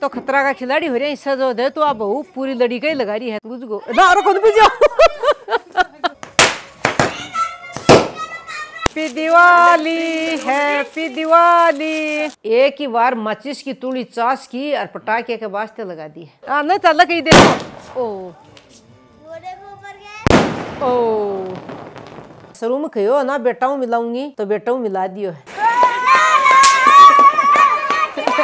तो खतरा का खिलाड़ी हो रहा है सजा दे तो आप पूरी लड़ी का ही लगा रही है तुझको ना खुद भी जाओ दिवाली हैप्पी दिवाली एक ही बार माचिस की तुड़ी चास की और पटाखे के वास्ते लगा दी है हाँ, नहीं चल तो कहीं देखो ओ ओ सरूम कहो ना बेटाऊ मिलाऊंगी तो बेटाऊ मिला दियो है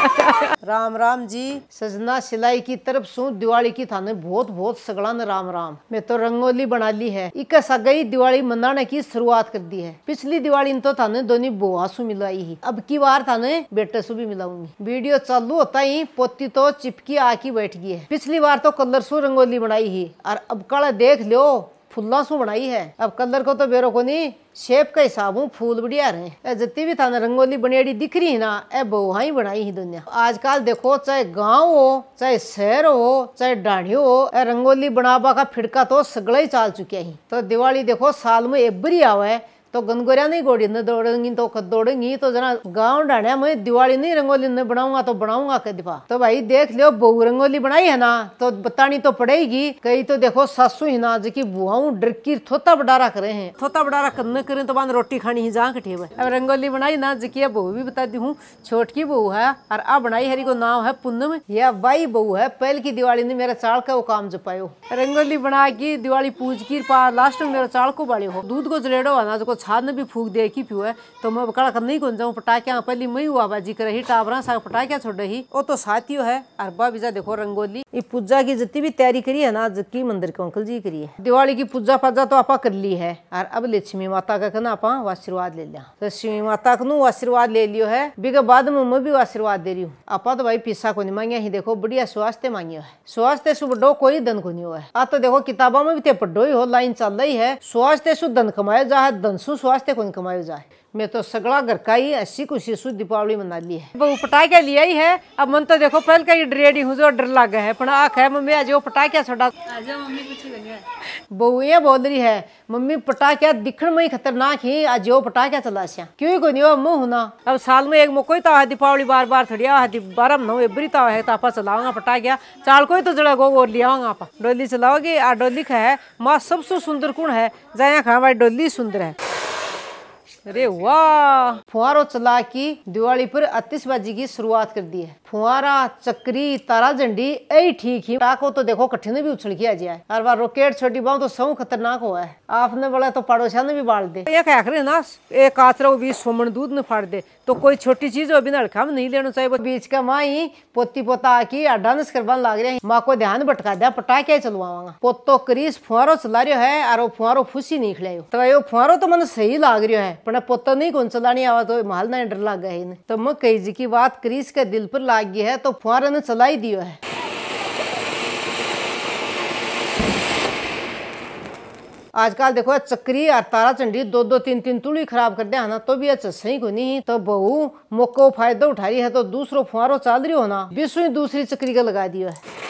राम राम जी सजना सिलाई की तरफ सु दिवाली की थाने बहुत बहुत सगड़ा न राम राम मैं तो रंगोली बना ली है इक्का सगई दिवाली मनाने की शुरुआत कर दी है पिछली दिवाली तो थाने दोनों बुआ सु मिलाई ही अब की बार थाने बेटे सु भी मिलाऊंगी वीडियो चालू होता ही पोती तो चिपकी आकी बैठ गई है पिछली बार तो कलर सु रंगोली बनाई ही और अब कल देख लो फुल्ला सु बनाई है अब कलर को तो बेरो को नहीं शेप का हिसाब हूँ फूल बढ़िया रहे जितनी भी ना रंगोली बनेड़ी दिख रही है ना ए बहुआ ही बनाई ही दुनिया आजकल देखो चाहे गांव हो चाहे शहर हो चाहे डाढ़ी हो ए रंगोली बनाबा का फिड़का तो सगड़ा ही चाल चुके हैं तो दिवाली देखो साल में एक आवा है तो गनगोरिया गोड़ी न दौड़ेंगी तो दौड़ेंगी तो जना गाँव डाणे मैं दिवाली नहीं रंगोली न बनाऊंगा तो बनाऊंगा कदिफा तो भाई देख लियो बहु रंगोली बनाई है ना तो बतानी तो पड़ेगी कही तो देखो सासू ही ना जी बुआऊ डरकी थोता बडारा करे है थोता बडारा न करे तो बांध रोटी खानी ही जहाँ कठे अब रंगोली बनाई ना जी बहू भी बता दी हूँ छोट की बहू है और अब बनाई हरी को नाम है पूनम यह वाई बहू है पहल की दिवाली ने मेरा चाल का वो काम जपायो रंगोली बना की दिवाली पूज की पा लास्ट में मेरा चाल को बाड़ी हो दूध को जलेड़ो है ना जो छान भी फूक दे की पियो तो मैं बकड़ा नहीं कौन जाऊँ पटाख्या पहली मई हुआ बाजी कर ही टावरा सा पटाख्या छोड़ ही ओ तो साथियों है अरबा बीजा देखो रंगोली ये पूजा की जितनी भी तैयारी करी है ना जबकि मंदिर के अंकल जी करी है दिवाली की पूजा पाजा तो आप कर ली है और अब लक्ष्मी माता का कहना आपा आशीर्वाद ले लिया लक्ष्मी माता का आशीर्वाद ले लियो है बिके बाद में मैं भी आशीर्वाद दे रही हूँ आप तो भाई पीसा को नहीं मांगिया ही देखो बढ़िया स्वास्थ्य मांगियो है स्वास्थ्य सु कोई दन को नहीं हो आ तो देखो किताबा में भी ते पढ़ो ही हो लाइन चल रही है स्वास्थ्य सु दन जा है सु तूं तो स्वास्थ्य कोन कमायो जाए मैं तो सगड़ा घर का ही अस्सी खुशी सु दीपावली मना ली है वो पटाखे लिया ही है अब मन तो देखो पहले का ही डरेडी हूँ जो डर लागे है पर आख है मम्मी आज वो पटाखे छोड़ा बहु ये बोल रही है मम्मी पटाखे दिखण में ही खतरनाक ही आज वो पटाखे चला सिया क्यों ही कोई वो मुँह होना अब साल में एक मौको ही तो, तो है दीपावली बार बार थोड़ी आ बारह महीना एबरी तो है तापा चलाऊंगा पटाखे चाल को ही तो जड़ा गो और लियाऊंगा आप डोली चलाओगी आ डोली खा है माँ सबसे सुंदर कौन है जाया खा भाई डोली सुंदर है अरे वाह चला की दिवाली पर आतिशबाजी की शुरुआत कर दी है फुहारा चक्री तारा झंडी यही ठीक ही टाको तो देखो कठिन भी उछल किया जाए हर बार रोकेट छोटी बाव तो सब खतरनाक हुआ है आपने बोला तो पड़ोसियों ने भी बाल दे एक आखिर ना एक आचरा बीस सोमन दूध न फाड़ दे तो कोई छोटी चीज हो बिना हड़का में नहीं लेना चाहिए तो बीच का माँ ही पोती पोता आकी अड्डा नस करवान लाग रहे हैं माँ को ध्यान भटका दिया पटाके चलवावांगा पोतो करीस फुहारो चला रहा है और वो फुहारो फुसी नहीं खिलाओ तो फुहारो तो मन सही लाग रहा है मना पोता नहीं कौन चलानी आवा तो माल ना डर लाग गया तो मैं कही जी की बात क्रीस के दिल पर लाग गई है तो फुहारा ने चला ही दियो है आजकल देखो चक्री और तारा चंडी दो दो तीन तीन तुली खराब कर दिया ना तो भी अच्छा सही को नहीं तो बहू मौको फायदा उठा रही है तो दूसरो फुहारो चाल रही हो ना बीसवीं दूसरी चक्री का लगा दियो है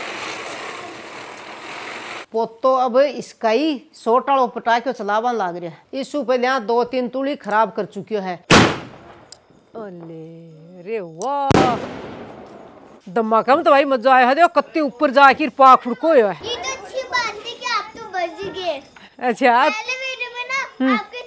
पोतो अब इसका ही सोटाड़ो पटाखे चलावा लाग रहा है इसू पहले दो तीन तुली खराब कर चुकी है अले रे वाह धमाका में तो भाई मजा आया है देखो कत्ते ऊपर जाकर पाक फुड़को है ये तो अच्छी बात है कि आप तो बच गए अच्छा पहले वीडियो में ना हम्म। आपके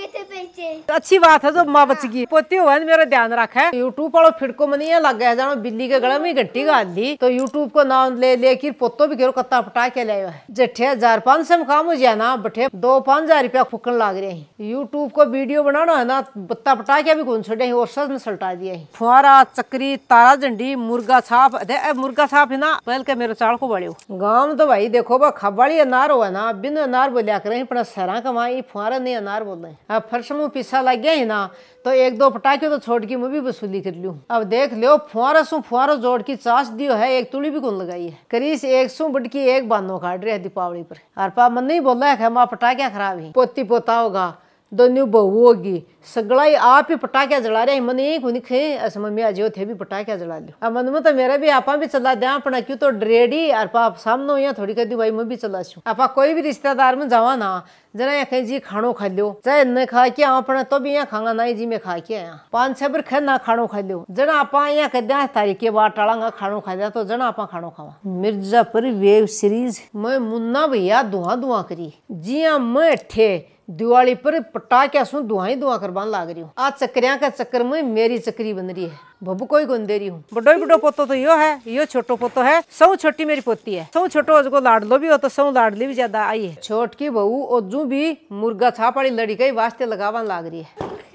अच्छी बात है जो माँ बच गई पोती हुआ मेरा ध्यान रखा है यूट्यूब वालों फिड़को मनी नहीं लग गया जानो बिल्ली के गले में घंटी गाल दी तो यूट्यूब को नाम ले लेकर पोतो भी घेरो कत्ता पटा के ले है जठे हजार पांच सौ में काम हो जाए ना बठे दो पांच हजार रुपया फूकन लाग रहे हैं यूट्यूब को वीडियो बनाना है ना बत्ता पटा के भी घूम छोड़े और सब सलटा दिया है फुहारा चक्री तारा झंडी मुर्गा छाप मुर्गा छाप है ना पहल के मेरे चाड़ को बड़े गाँव तो भाई देखो बा खबाड़ी अनार हुआ ना बिन अनार बोलिया करे पर सरा कमाई फुहारा नहीं अनार बोल रहे फर्श में पीछा लग गया ही ना तो एक दो पटाखे तो छोड़ के मुँह भी वसूली कर लू अब देख लियो फुआरा सु फुआरा जोड़ की चाश दियो है एक तुड़ी भी कौन लगाई है करीस एक सु बटकी एक बानो काट रही है दीपावली पर हर पा मन नहीं बोला है हमारा पटाखे खराब ही पोती पोता होगा दोनों बहु होगी सगड़ा ही आप ही पटाखे जला रहे मन यही कुछ खे अस मम्मी आज थे भी पटाखे जला लियो मन में तो मेरा भी आपा भी चला दें अपना क्यों तो डरेडी और पाप सामने या थोड़ी कर दी भाई मैं भी चला सू आपा कोई भी रिश्तेदार में जावा ना जरा यहाँ कहीं जी खानो खा लो चाहे न खा के अपना तो भी यहाँ खांगा ना जी मैं खा के आया पांच छह बार खेना खानो खा लो जरा आप यहाँ कह दिया तारीख के बाद टाला खानो खा दिया तो जरा आप खानो खावा मिर्जापुर वेब सीरीज मैं मुन्ना भैया दुआ दुआ करी जिया मैं ठे दिवाली पर पटाख्या सुन धुआं ही कर बन लाग रही हूँ आज चक्रिया का चक्कर में मेरी चक्री बन रही है भबुको ही गोंदेरी हूँ बड़ो बड़ो पोतो तो यो है यो छोटो पोतो है सौ छोटी मेरी पोती है सौ छोटो जो लाडलो भी हो तो सौ लाडली भी ज्यादा आई है छोटकी बहू और जू भी मुर्गा पड़ी लड़ी गई वास्ते लगावा लाग रही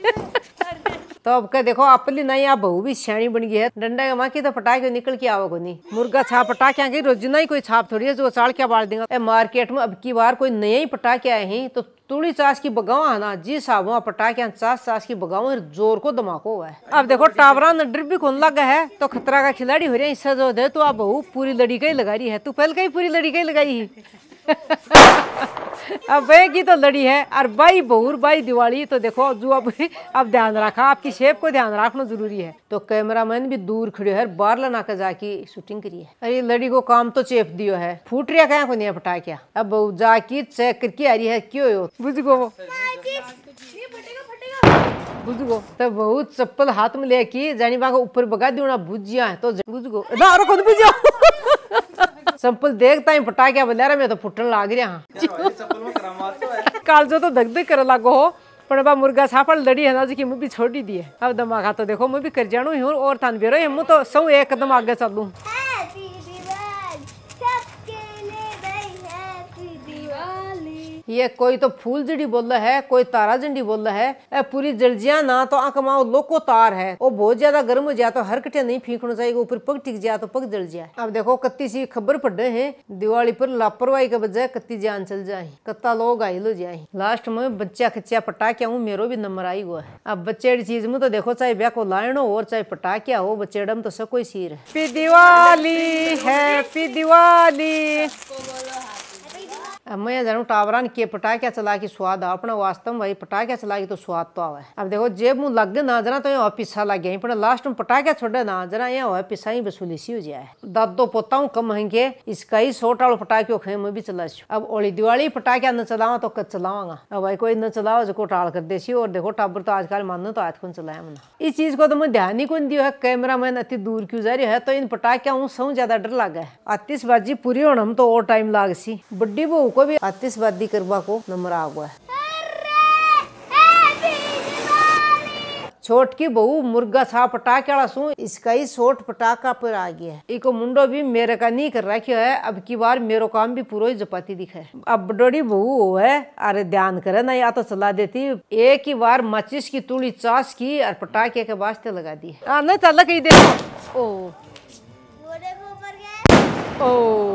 है तो अब कह देखो अपली नहीं आप बहू भी सियाणी बन गई है डंडा माँ की तो पटाखे निकल के आवा को नहीं मुर्गा छाप पटाखे की रोजना ही कोई छाप थोड़ी है जो चाड़ के बाढ़ देगा मार्केट में अब की बार कोई नया ही पटाखे आए हैं तो तुड़ी चास की बगावा है ना जी साहब वहाँ पटाखे चास चास की बगावा जोर को धमाको हुआ है अब देखो टावरा ने ड्रिप भी खोन लगा है तो खतरा का खिलाड़ी हो रहा है इससे जो दे तो आप बहू पूरी लड़ी का ही लगा रही है तू पहले कहीं पूरी लड़ी का ही लगाई है अब वे की तो लड़ी है और बाई बहुर बाई दिवाली तो देखो जो अब अब ध्यान रखा आपकी शेप को ध्यान रखना जरूरी है तो कैमरा मैन भी दूर खड़े है बार लना के जाके शूटिंग करी है अरे लड़ी को काम तो चेप दियो है फूट रहा क्या को नहीं फटा क्या अब जाके चेक करके आ रही है क्यों हो बुझगो बुझगो तो बहुत चप्पल हाथ में लेके जानी बाग ऊपर बगा दियो ना बुझिया तो बुझगो रखो संपल देखता ही गया बल्यारा मैं तो फुटन लाग रहा कालजो तो दगद कर लागो हो पण बा मुर्गा सापड़ लड़ी है ना जी मुँह भी छोड़ी दी है अब दमा तो देखो मुँह भी कर जाणू और थान बेरो मु तो सौ एक कदम आगे चलू ये कोई तो फूल जड़ी बोल है कोई तारा जंडी बोल रहा है पूरी जलजिया ना तो आंख माओ लोको तार है वो बहुत ज्यादा गर्म हो जाए तो हर कटे नहीं फेंकना चाहिए ऊपर पग टिक जाए तो पग जल जाए अब देखो कत्ती सी खबर पड़े है दिवाली पर लापरवाही के बजाय कत्ती जान चल जाए कत्ता लोग आई लो जाए लास्ट में बच्चा खिचिया पटाख्या हूँ मेरो भी नंबर आई हुआ है अब बच्चे चीज में तो देखो चाहे ब्याह को लाइन और चाहे पटाख्या हो बच्चे डम तो सब कोई सीर है दिवाली है दिवाली मैं जानू टावरा ने के पटाख्या चला के स्वाद आ अपना वास्तव में भाई पटाख्या चला के तो स्वाद तो आवा है अब देखो जेब मुँह लग ना जरा तो यहाँ पिस्सा लग गया पर लास्ट में पटाख्या छोड़े ना जरा यहाँ हुआ पिस्सा ही वसूली सी हो जाए दादो पोता हूँ कम हंगे इसका ही सौ टाड़ो पटाखे खे मैं भी चला अब ओली दिवाली पटाख्या न चलावा तो कद चलावागा अब भाई कोई न चलाओ जो टाल कर देसी और देखो टाबर तो आजकल मानो तो आज कौन चलाया मैंने इस चीज को तो मैं ध्यान ही कौन दियो है कैमरा मैन अति दूर क्यों जा रही है तो इन पटाख्या हूँ सऊ ज्यादा डर लगा है आतिशबाजी पूरी होना हम तो और टाइम लाग सी बड्डी बहु हमको भी आतिशबाजी करवा को नंबर आ हुआ है छोट की बहू मुर्गा छा पटाके वाला सू इसका ही छोट पटाखा पर आ गया है इको मुंडो भी मेरे का नहीं कर रखियो है अब की बार मेरो काम भी पूरा ही जपाती दिखे अब बडोड़ी बहू हो है अरे ध्यान करे ना या तो चला देती एक ही बार मचिस की तुड़ी चास की और पटाखे के वास्ते लगा दी आ, नहीं चल तो कहीं देखो ओ ओ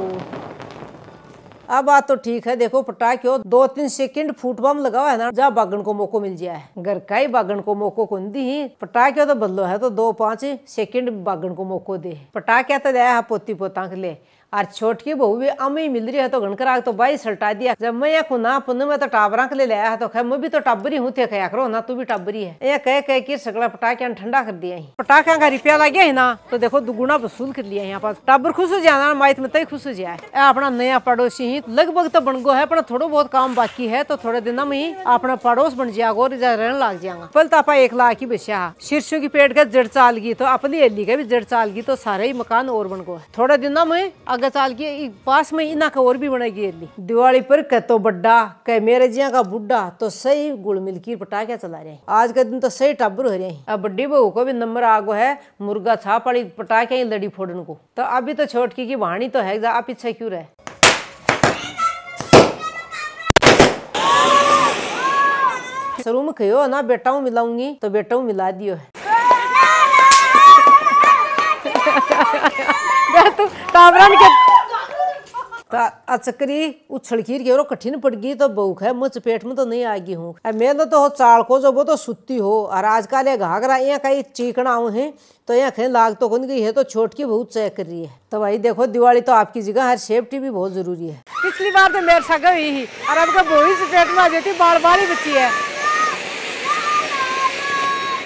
अब बात तो ठीक है देखो पटा क्यों दो तीन सेकंड फूट बम लगाओ है ना जा बागन को मौको मिल जाए घर का ही बागन को मौको कौन दी ही पटा क्यों तो बदलो है तो दो पांच सेकंड बागन को मौको दे पटा क्या तो दया पोती पोता के लिए और छोटकी बहू भी अमी मिल रही है तो घनकर आग तो बाई सलटा दिया जब मैं यहाँ ना पुन में तो टाबरा के लिए है तो खे मैं भी तो टाबरी हूँ थे कह करो ना तू भी टब्बरी है यहाँ कह कह के सगड़ा पटाखे ठंडा कर दिया पटाखे का रुपया लग गया है ना तो देखो दुगुना वसूल कर लिया यहाँ पर टाबर खुश हो जाए माइत में तय तो खुश हो जाए अपना नया पड़ोसी ही लगभग तो बन गो है पर थोड़ा बहुत काम बाकी है तो थोड़े दिनों में ही अपना पड़ोस बन जाएगा और रहने लग जाएगा पल तो आप एक लाख ही बचा शीर्षों की पेट का जड़ चाल गई तो अपनी हेली का भी जड़ चाल गई तो सारे ही मकान और बन गो थोड़े दिन में आगे चाल के पास में इना का और भी बनाई गई दिवाली पर कह तो बड्डा कह मेरे जिया का बुढ़ा तो सही गुड़ मिलकी पटाखे चला रहे आज का दिन तो सही टाबर हो रहे हैं अब बड्डी बहू को भी नंबर आगो है मुर्गा छाप वाली पटाखे ही लड़ी फोड़न को तो अभी तो छोटकी की वहाणी तो है आप पीछे क्यों रहे शुरू में कहो ना बेटा मिलाऊंगी तो बेटा मिला दियो है तो कामरान के अचकरी उछल के कठिन पड़ गई तो भूख है मुझ पेट में तो नहीं आगी हूँ मैं तो हो चाल को जो वो तो सुती हो और आजकल ये घाघरा यहाँ का चीकना हूँ है तो यहाँ कहीं लाग तो कौन गई है तो छोट की बहुत चेक कर रही है तो भाई देखो दिवाली तो आपकी जगह हर सेफ्टी भी बहुत जरूरी है पिछली बार तो मेरे साथ हुई ही और अब तो वो ही पेट में आ जाती बार बार ही बची है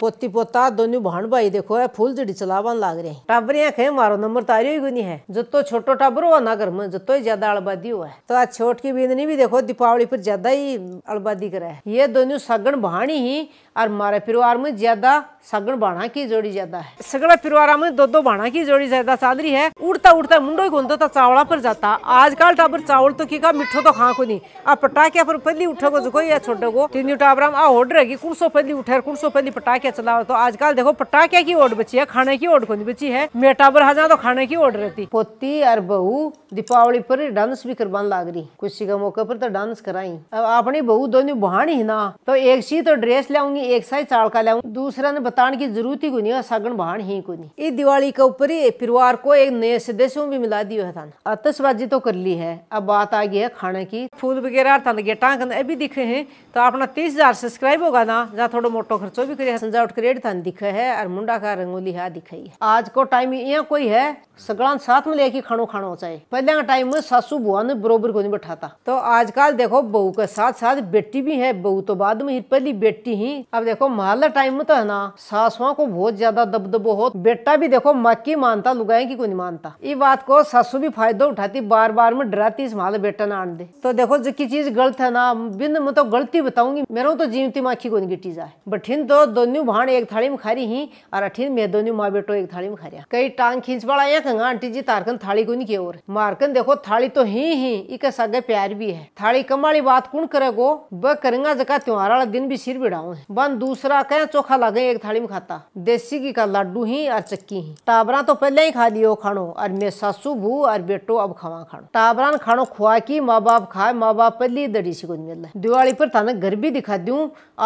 पोती पोता दोनों भाण भाई देखो है फूल जड़ी चलावन लाग रहे टाबरिया खे मारो नंबर तारी हुई कोनी है तो छोटो टाबर हुआ ना घर में जो तो ज्यादा अलबादी हुआ है तो आज छोट की भी देखो दीपावली पर ज्यादा ही अलबादी करा है ये दोनों सगन भाणी ही और हमारे परिवार में ज्यादा सगन भाणा की जोड़ी ज्यादा है सगड़ा परिवार में दो दो भाणा की जोड़ी ज्यादा सादरी है उड़ता उड़ता मुंडो ही घूमता था चावला पर जाता आजकल टाबर चावल तो की का मिठो तो खा को नहीं आ पटाखे पर पहली उठो को जो या छोटे को तीन टाबरा आ होड रहेगी कुर्सो पहली उठे कुर्सो पहली पटाखे पटाखे चलाओ तो आजकल देखो पटाखे की ओड बची है खाने की ओड कौन बची है मेटा पर हजार तो खाने की ओड रहती पोती और बहू दीपावली पर डांस भी करवाने लाग रही खुशी के मौके पर तो डांस कराई अब अपनी बहू दोनों बहान ही ना तो एक सी तो ड्रेस लाऊंगी एक सा ही चाड़का लाऊंगी दूसरा ने बताने की जरूरत ही कोई सागन बहान ही को नहीं इस दिवाली के ऊपर ही परिवार को एक नए सदस्यों भी मिला दी है आतशबाजी तो कर ली है अब बात आ गई है खाने की फूल वगैरह गेटा अभी दिखे हैं तो अपना तीस हजार सब्सक्राइब होगा ना जहाँ थोड़ा मोटो खर्चो भी करे सजावट करेड़ थान दिखे है और मुंडा का रंगोली हा दिखाई है आज को टाइम यहाँ कोई है सगड़ा साथ में लेके खानो खानो चाहिए पहले का टाइम में सासू बुआ ने बरोबर को नहीं बैठाता तो आजकल देखो बहू के साथ साथ बेटी भी है बहू तो बाद में पहली बेटी ही अब देखो माला टाइम में तो है ना सासुआ को बहुत ज्यादा दबदबो हो बेटा भी देखो मक्की मानता लुगाए की को नहीं मानता ये बात को सासू भी फायदा उठाती बार बार में डराती इस माला बेटा ना आन दे तो देखो जो की चीज गलत है ना बिन मैं तो गलती बताऊंगी मेरा तो जीवती माखी को नहीं गिटी जाए बठिन तो दोनों भाण एक थाली में खारी ही और अठीन मेदोनी माँ बेटो एक थाली में खारिया कई टांग खींच बड़ा या आंटी जी तारकन थाली को नहीं और मारकन देखो थाली तो ही ही एक सगे प्यार भी है थाली कमाली बात कौन करेगो ब करेगा जगह त्योहार वाला दिन भी सिर बिड़ाऊ है बन दूसरा कह चोखा लागे एक थाली में खाता देसी की का लाडू ही और चक्की ही टाबरा तो पहले ही खा लियो खानो और मे सासू भू और बेटो अब खावा खानो टाबरा ने खानो खुआ की माँ बाप खाए माँ बाप पहली दड़ी सी को मिल दिवाली पर थाने घर भी दिखा दू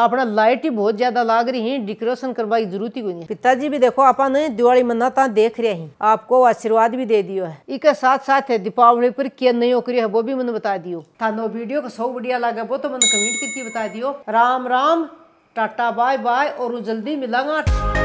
अपना लाइट ही बहुत ज्यादा लाग रही है डेकोरेशन करवाई जरूरत ही नहीं पिताजी भी देखो ने दिवाली मनाता देख रहे हैं आपको आशीर्वाद भी दे दियो है इके साथ साथ है दीपावली पर क्या नई करी है वो भी मैंने बता दियो थानो वीडियो को सौ बढ़िया लगा वो तो मैंने कमेंट करके बता दियो Ram Ram tata bye bye और जल्दी मिलागा